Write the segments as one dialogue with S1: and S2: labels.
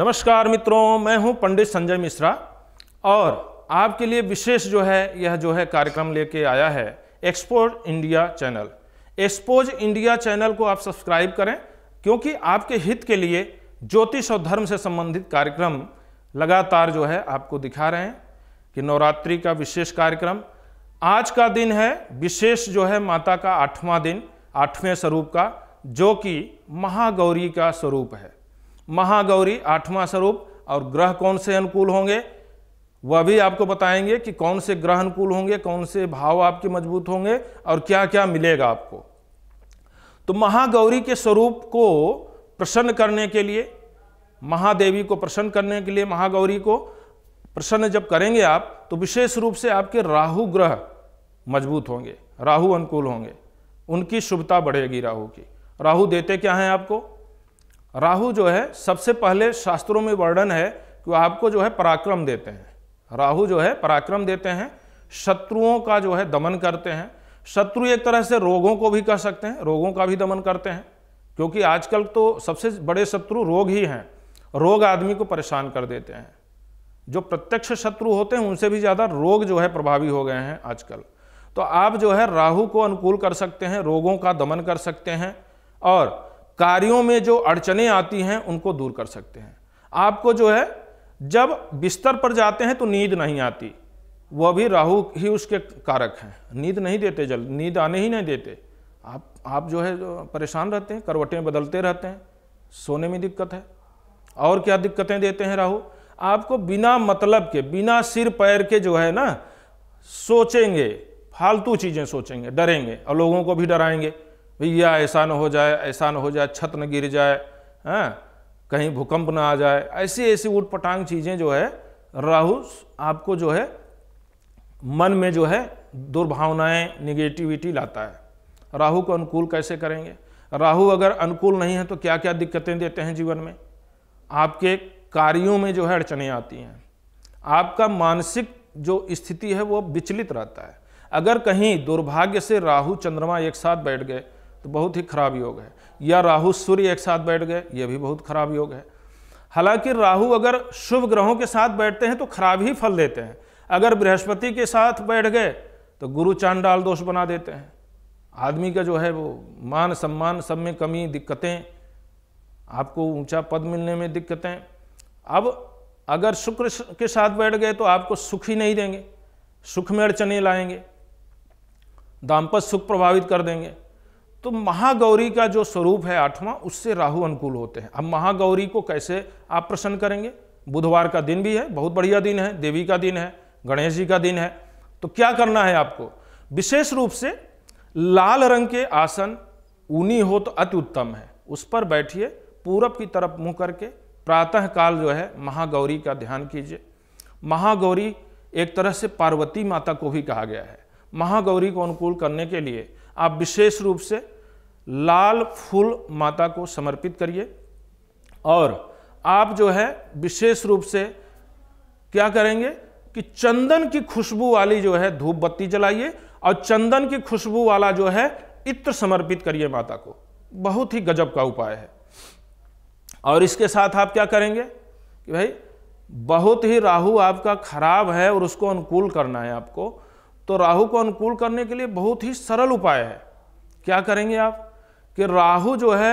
S1: नमस्कार मित्रों मैं हूं पंडित संजय मिश्रा और आपके लिए विशेष जो है यह जो है कार्यक्रम लेके आया है expose India channel expose India channel को आप सब्सक्राइब करें क्योंकि आपके हित के लिए ज्योतिष और धर्म से संबंधित कार्यक्रम लगातार जो है आपको दिखा रहे हैं कि नवरात्रि का विशेष कार्यक्रम आज का दिन है विशेष जो है माता का आठवां दिन आठवें स्वरूप का जो कि महागौरी का स्वरूप है महागौरी आठवां स्वरूप और ग्रह कौन से अनुकूल होंगे वह भी आपको बताएंगे कि कौन से ग्रह अनुकूल होंगे कौन से भाव आपके मजबूत होंगे और क्या क्या मिलेगा आपको तो महागौरी के स्वरूप को प्रसन्न करने के लिए महादेवी को प्रसन्न करने के लिए महागौरी को प्रसन्न जब करेंगे आप तो विशेष रूप से आपके राहु ग्रह मजबूत होंगे राहु अनुकूल होंगे उनकी शुभता बढ़ेगी राहु की राहु देते क्या हैं आपको राहु जो है सबसे पहले शास्त्रों में वर्णन है कि आपको जो है पराक्रम देते हैं राहु जो है पराक्रम देते हैं शत्रुओं का जो है दमन करते हैं शत्रु एक तरह से रोगों को भी कह सकते हैं रोगों का भी दमन करते हैं क्योंकि आजकल तो सबसे बड़े शत्रु रोग ही हैं रोग आदमी को परेशान कर देते हैं जो प्रत्यक्ष शत्रु होते हैं उनसे भी ज़्यादा रोग जो है प्रभावी हो गए हैं आजकल तो आप जो है राहु को अनुकूल कर सकते हैं रोगों का दमन कर सकते हैं और कार्यों में जो अड़चने आती हैं उनको दूर कर सकते हैं आपको जो है जब बिस्तर पर जाते हैं तो नींद नहीं आती वह भी राहु ही उसके कारक हैं नींद नहीं देते जल नींद आने ही नहीं देते आप आप जो है जो परेशान रहते हैं करवटें बदलते रहते हैं सोने में दिक्कत है और क्या दिक्कतें देते हैं राहु आपको बिना मतलब के बिना सिर पैर के जो है ना सोचेंगे फालतू चीज़ें सोचेंगे डरेंगे और लोगों को भी डराएंगे भैया ऐसा न हो जाए ऐसा न हो जाए छत न गिर जाए हैं हाँ, कहीं भूकंप न आ जाए ऐसी ऐसी उठ पटांग चीज़ें जो है राहु आपको जो है मन में जो है दुर्भावनाएं निगेटिविटी लाता है राहु को अनुकूल कैसे करेंगे राहु अगर अनुकूल नहीं है तो क्या क्या दिक्कतें देते हैं जीवन में आपके कार्यों में जो है अड़चने आती हैं आपका मानसिक जो स्थिति है वो विचलित रहता है अगर कहीं दुर्भाग्य से राहु चंद्रमा एक साथ बैठ गए तो बहुत ही खराब योग है या राहु सूर्य एक साथ बैठ गए यह भी बहुत खराब योग है हालांकि राहु अगर शुभ ग्रहों के साथ बैठते हैं तो खराब ही फल देते हैं अगर बृहस्पति के साथ बैठ गए तो गुरु चांडाल दोष बना देते हैं आदमी का जो है वो मान सम्मान सब में कमी दिक्कतें आपको ऊंचा पद मिलने में दिक्कतें अब अगर शुक्र के साथ बैठ गए तो आपको सुख ही नहीं देंगे सुख में अड़चने लाएंगे दाम्पत्य सुख प्रभावित कर देंगे तो महागौरी का जो स्वरूप है आठवां उससे राहु अनुकूल होते हैं अब महागौरी को कैसे आप प्रसन्न करेंगे बुधवार का दिन भी है बहुत बढ़िया दिन है देवी का दिन है गणेश जी का दिन है तो क्या करना है आपको विशेष रूप से लाल रंग के आसन ऊनी हो तो अति उत्तम है उस पर बैठिए पूरब की तरफ मुंह करके प्रातःकाल जो है महागौरी का ध्यान कीजिए महागौरी एक तरह से पार्वती माता को भी कहा गया है महागौरी को अनुकूल करने के लिए आप विशेष रूप से लाल फूल माता को समर्पित करिए और आप जो है विशेष रूप से क्या करेंगे कि चंदन की खुशबू वाली जो है धूप बत्ती जलाइए और चंदन की खुशबू वाला जो है इत्र समर्पित करिए माता को बहुत ही गजब का उपाय है और इसके साथ आप क्या करेंगे कि भाई बहुत ही राहु आपका खराब है और उसको अनुकूल करना है आपको तो राहु को अनुकूल करने के लिए बहुत ही सरल उपाय है क्या करेंगे आप कि राहु जो है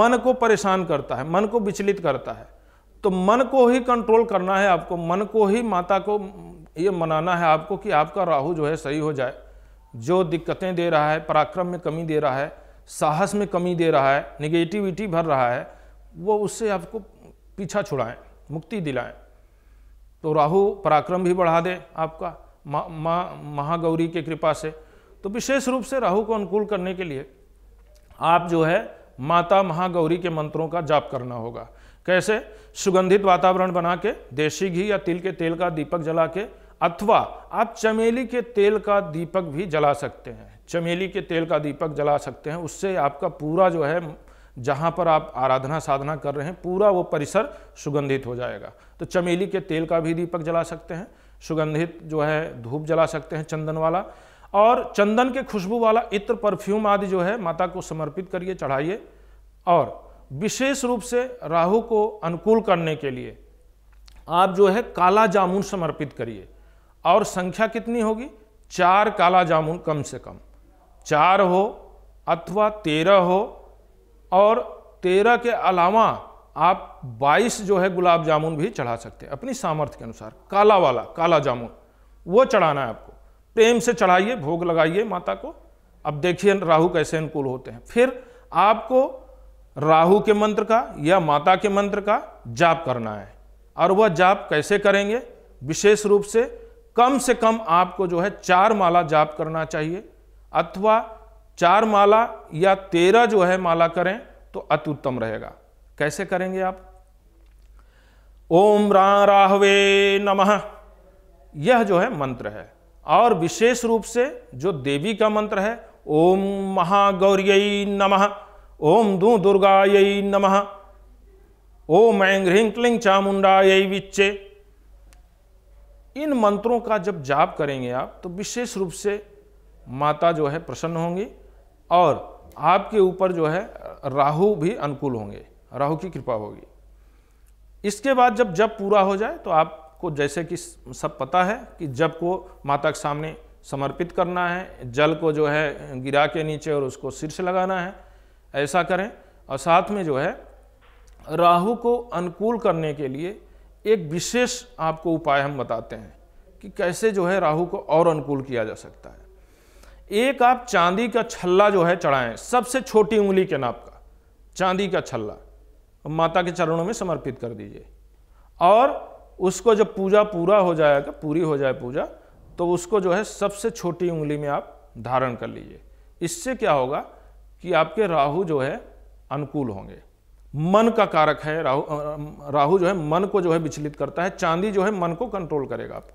S1: मन को परेशान करता है मन को विचलित करता है तो मन को ही कंट्रोल करना है आपको मन को ही माता को ये मनाना है आपको कि आपका राहु जो है सही हो जाए जो दिक्कतें दे रहा है पराक्रम में कमी दे रहा है साहस में कमी दे रहा है निगेटिविटी भर रहा है वो उससे आपको पीछा छुड़ाएं मुक्ति दिलाएं तो राहु पराक्रम भी बढ़ा दे आपका माँ मा, महागौरी के कृपा से तो विशेष रूप से राहु को अनुकूल करने के लिए आप जो है माता महागौरी के मंत्रों का जाप करना होगा कैसे सुगंधित वातावरण बना के देशी घी या तिल के तेल का दीपक जला के अथवा आप चमेली के तेल का दीपक भी जला सकते हैं चमेली के तेल का दीपक जला सकते हैं उससे आपका पूरा जो है जहाँ पर आप आराधना साधना कर रहे हैं पूरा वो परिसर सुगंधित हो जाएगा तो चमेली के तेल का भी दीपक जला सकते हैं सुगंधित जो है धूप जला सकते हैं चंदन वाला और चंदन के खुशबू वाला इत्र परफ्यूम आदि जो है माता को समर्पित करिए चढ़ाइए और विशेष रूप से राहु को अनुकूल करने के लिए आप जो है काला जामुन समर्पित करिए और संख्या कितनी होगी चार काला जामुन कम से कम चार हो अथवा तेरह हो और तेरह के अलावा आप 22 जो है गुलाब जामुन भी चढ़ा सकते हैं अपनी सामर्थ्य के अनुसार काला वाला काला जामुन वो चढ़ाना है आपको प्रेम से चढ़ाइए भोग लगाइए माता को अब देखिए राहु कैसे अनुकूल होते हैं फिर आपको राहु के मंत्र का या माता के मंत्र का जाप करना है और वह जाप कैसे करेंगे विशेष रूप से कम से कम आपको जो है चार माला जाप करना चाहिए अथवा चार माला या तेरह जो है माला करें तो अत्युत्तम रहेगा कैसे करेंगे आप ओम रा राहवे नमः यह जो है मंत्र है और विशेष रूप से जो देवी का मंत्र है ओम महागौर्य नमः ओम दू दुर्गा नमः ओम ऐंग ह्रीं क्लिंग चामुंडाय विच्चे इन मंत्रों का जब जाप करेंगे आप तो विशेष रूप से माता जो है प्रसन्न होंगी और आपके ऊपर जो है राहु भी अनुकूल होंगे राहु की कृपा होगी इसके बाद जब जब पूरा हो जाए तो आपको जैसे कि सब पता है कि जब को माता के सामने समर्पित करना है जल को जो है गिरा के नीचे और उसको सिर से लगाना है ऐसा करें और साथ में जो है राहु को अनुकूल करने के लिए एक विशेष आपको उपाय हम बताते हैं कि कैसे जो है राहु को और अनुकूल किया जा सकता है एक आप चांदी का छल्ला जो है चढ़ाएं सबसे छोटी उंगली के नाप का चांदी का छल्ला माता के चरणों में समर्पित कर दीजिए और उसको जब पूजा पूरा हो जाएगा पूरी हो जाए पूजा तो उसको जो है सबसे छोटी उंगली में आप धारण कर लीजिए इससे क्या होगा कि आपके राहु जो है अनुकूल होंगे मन का कारक है राहु राहु जो है मन को जो है विचलित करता है चांदी जो है मन को कंट्रोल करेगा आप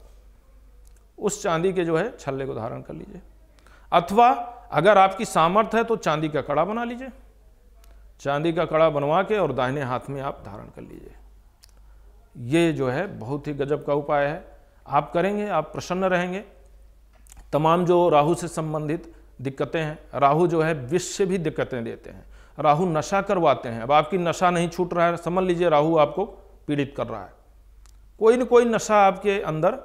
S1: उस चांदी के जो है छल्ले को धारण कर लीजिए अथवा अगर आपकी सामर्थ्य है तो चांदी का कड़ा बना लीजिए चांदी का कड़ा बनवा के और दाहिने हाथ में आप धारण कर लीजिए ये जो है बहुत ही गजब का उपाय है आप करेंगे आप प्रसन्न रहेंगे तमाम जो राहु से संबंधित दिक्कतें हैं राहु जो है विष से भी दिक्कतें देते हैं राहु नशा करवाते हैं अब आपकी नशा नहीं छूट रहा है समझ लीजिए राहु आपको पीड़ित कर रहा है कोई न कोई नशा आपके अंदर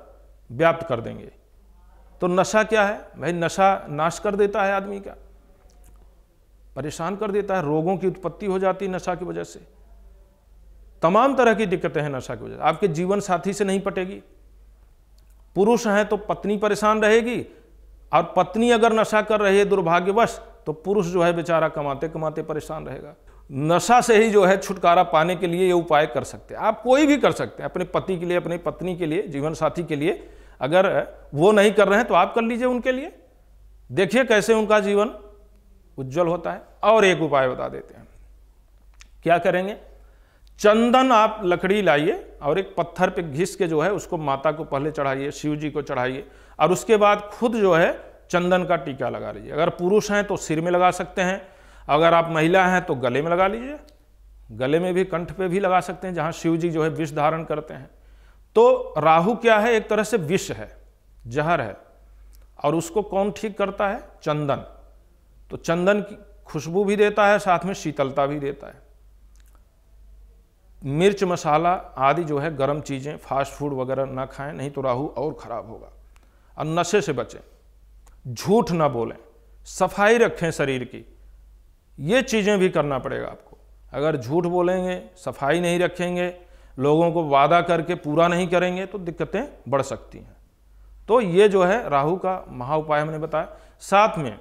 S1: व्याप्त कर देंगे तो नशा क्या है भाई नशा नाश कर देता है आदमी का परेशान कर देता है रोगों की उत्पत्ति हो जाती है नशा की वजह से तमाम तरह की दिक्कतें हैं नशा की वजह से आपके जीवन साथी से नहीं पटेगी पुरुष हैं तो पत्नी परेशान रहेगी और पत्नी अगर नशा कर रही है दुर्भाग्यवश तो पुरुष जो है बेचारा कमाते कमाते परेशान रहेगा नशा से ही जो है छुटकारा पाने के लिए ये उपाय कर सकते हैं आप कोई भी कर सकते हैं अपने पति के लिए अपनी पत्नी के लिए जीवन साथी के लिए अगर वो नहीं कर रहे हैं तो आप कर लीजिए उनके लिए देखिए कैसे उनका जीवन उज्जवल होता है और एक उपाय बता देते हैं क्या करेंगे चंदन आप लकड़ी लाइए और एक पत्थर पे घिस के जो है उसको माता को पहले चढ़ाइए शिव जी को चढ़ाइए और उसके बाद खुद जो है चंदन का टीका लगा लीजिए अगर पुरुष हैं तो सिर में लगा सकते हैं अगर आप महिला हैं तो गले में लगा लीजिए गले में भी कंठ पे भी लगा सकते हैं जहाँ शिव जी जो है विष धारण करते हैं तो राहु क्या है एक तरह से विष है जहर है और उसको कौन ठीक करता है चंदन तो चंदन की खुशबू भी देता है साथ में शीतलता भी देता है मिर्च मसाला आदि जो है गर्म चीज़ें फास्ट फूड वगैरह ना खाएं नहीं तो राहु और ख़राब होगा और नशे से बचें झूठ ना बोलें सफाई रखें शरीर की ये चीज़ें भी करना पड़ेगा आपको अगर झूठ बोलेंगे सफाई नहीं रखेंगे लोगों को वादा करके पूरा नहीं करेंगे तो दिक्कतें बढ़ सकती हैं तो ये जो है राहु का महा उपाय हमने बताया साथ में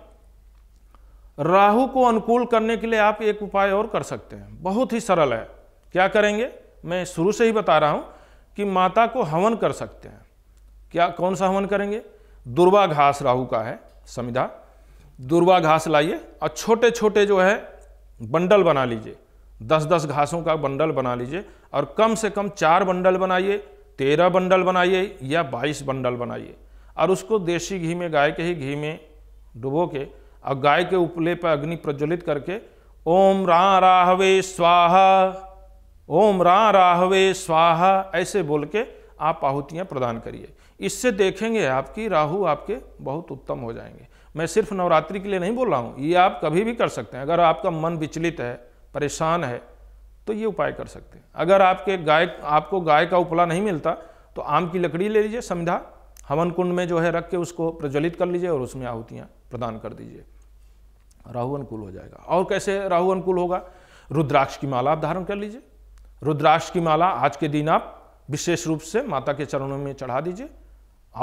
S1: राहु को अनुकूल करने के लिए आप एक उपाय और कर सकते हैं बहुत ही सरल है क्या करेंगे मैं शुरू से ही बता रहा हूँ कि माता को हवन कर सकते हैं क्या कौन सा हवन करेंगे दुर्वा घास राहु का है समिधा दुर्वा घास लाइए और छोटे छोटे जो है बंडल बना लीजिए दस दस घासों का बंडल बना लीजिए और कम से कम चार बंडल बनाइए तेरह बंडल बनाइए या बाईस बंडल बनाइए और उसको देसी घी में गाय के ही घी में डुबो के और गाय के उपले पर अग्नि प्रज्वलित करके ओम रा राहवे स्वाहा ओम रा राहवे स्वाहा ऐसे बोल के आप आहुतियाँ प्रदान करिए इससे देखेंगे आपकी राहु आपके बहुत उत्तम हो जाएंगे मैं सिर्फ नवरात्रि के लिए नहीं बोल रहा हूँ ये आप कभी भी कर सकते हैं अगर आपका मन विचलित है परेशान है तो ये उपाय कर सकते हैं अगर आपके गाय आपको गाय का उपला नहीं मिलता तो आम की लकड़ी ले लीजिए समझा हवन कुंड में जो है रख के उसको प्रज्वलित कर लीजिए और उसमें आहुतियाँ प्रदान कर दीजिए राहु अनुकूल हो जाएगा और कैसे राहु अनुकूल होगा रुद्राक्ष की माला आप धारण कर लीजिए रुद्राक्ष की माला आज के दिन आप विशेष रूप से माता के चरणों में चढ़ा दीजिए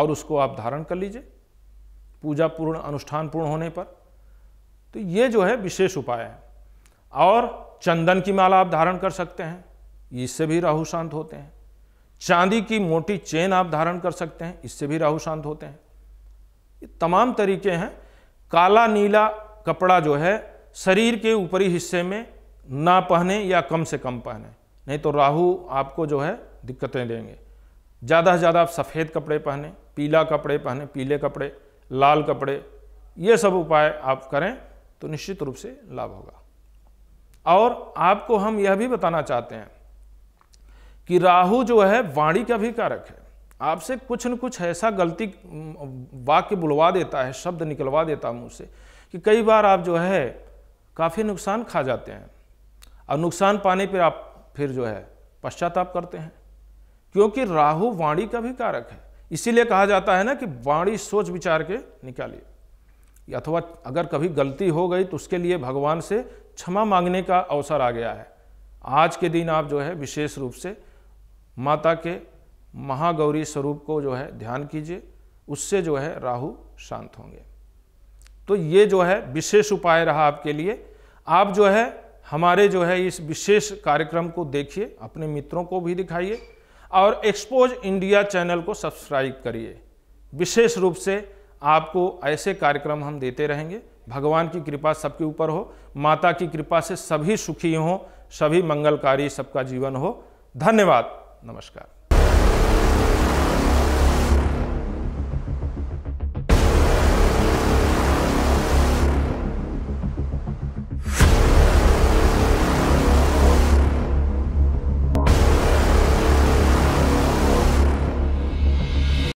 S1: और उसको आप धारण कर लीजिए पूजा पूर्ण अनुष्ठान पूर्ण होने पर तो ये जो है विशेष उपाय है और चंदन की माला आप धारण कर सकते हैं इससे भी राहु शांत होते हैं चांदी की मोटी चेन आप धारण कर सकते हैं इससे भी राहु शांत होते हैं तमाम तरीके हैं काला नीला कपड़ा जो है शरीर के ऊपरी हिस्से में ना पहने या कम से कम पहने नहीं तो राहु आपको जो है दिक्कतें देंगे ज़्यादा से ज़्यादा आप सफ़ेद कपड़े पहने पीला कपड़े पहने पीले कपड़े लाल कपड़े ये सब उपाय आप करें तो निश्चित रूप से लाभ होगा और आपको हम यह भी बताना चाहते हैं कि राहु जो है वाणी का भी कारक है आपसे कुछ न कुछ ऐसा गलती वाक्य बुलवा देता है शब्द निकलवा देता मुँह से कि कई बार आप जो है काफ़ी नुकसान खा जाते हैं और नुकसान पाने पर आप फिर जो है पश्चाताप करते हैं क्योंकि राहु वाणी का भी कारक है इसीलिए कहा जाता है ना कि वाणी सोच विचार के निकालिए अथवा अगर कभी गलती हो गई तो उसके लिए भगवान से क्षमा मांगने का अवसर आ गया है आज के दिन आप जो है विशेष रूप से माता के महागौरी स्वरूप को जो है ध्यान कीजिए उससे जो है राहु शांत होंगे तो ये जो है विशेष उपाय रहा आपके लिए आप जो है हमारे जो है इस विशेष कार्यक्रम को देखिए अपने मित्रों को भी दिखाइए और एक्सपोज इंडिया चैनल को सब्सक्राइब करिए विशेष रूप से आपको ऐसे कार्यक्रम हम देते रहेंगे भगवान की कृपा सबके ऊपर हो माता की कृपा से सभी सुखी हों सभी मंगलकारी सबका जीवन हो धन्यवाद Namaskar.